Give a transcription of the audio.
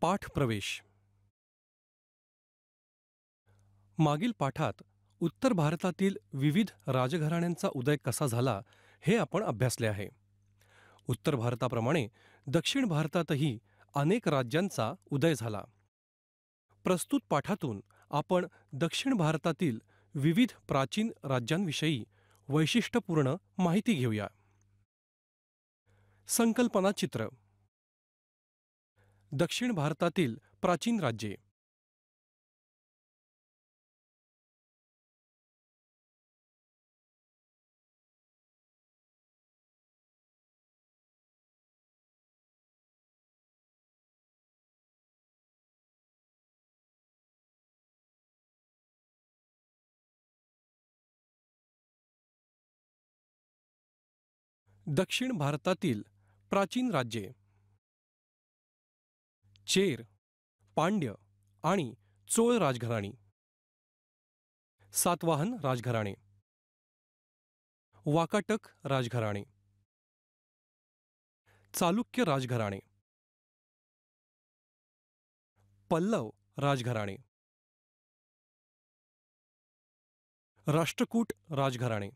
पाठ प्रवेश मागील पाठात उत्तर भारतातील विविध राजघराण्यांचा उदय कसा झाला हे आपण अभ्यासले आहे उत्तर भारताप्रमाणे दक्षिण भारतातही अनेक राज्यांचा उदय झाला प्रस्तुत पाठातून आपण दक्षिण भारतातील विविध प्राचीन राज्यांविषयी वैशिष्ट्यपूर्ण माहिती घेऊया संकल्पना चित्र दक्षिण भारतातील प्राचीन राज्ये दक्षिण भारतातील प्राचीन राज्ये चेर पांड्य आणि चोळ राजघराणी सातवाहन राजघराणे वाकाटक राजघराणे चालुक्य राजघराणे पल्लव राजघराणे राष्ट्रकूट राजघराणे